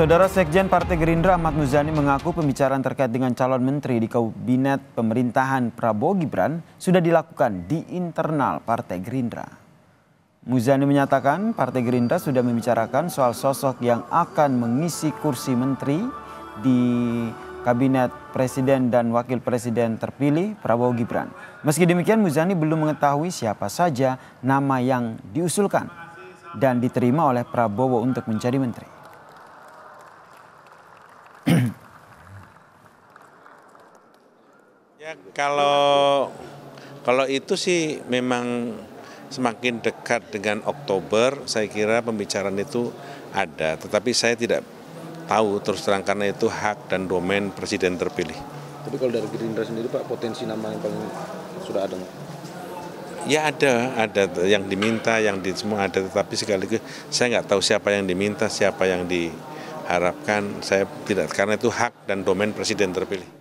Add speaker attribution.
Speaker 1: Saudara Sekjen Partai Gerindra Ahmad Muzani mengaku pembicaraan terkait dengan calon menteri di Kabinet Pemerintahan Prabowo Gibran sudah dilakukan di internal Partai Gerindra. Muzani menyatakan Partai Gerindra sudah membicarakan soal sosok yang akan mengisi kursi menteri di Kabinet Presiden dan Wakil Presiden terpilih Prabowo Gibran. Meski demikian Muzani belum mengetahui siapa saja nama yang diusulkan dan diterima oleh Prabowo untuk menjadi menteri.
Speaker 2: Ya kalau kalau itu sih memang semakin dekat dengan Oktober, saya kira pembicaraan itu ada, tetapi saya tidak tahu terus terang karena itu hak dan domain presiden terpilih. Tapi kalau dari
Speaker 3: Gerindra sendiri Pak, potensi nama yang paling sudah ada nggak?
Speaker 2: Ya ada, ada yang diminta, yang di semua ada, tetapi sekaligus saya nggak tahu siapa yang diminta, siapa yang diharapkan. Saya tidak karena itu hak dan domain presiden terpilih.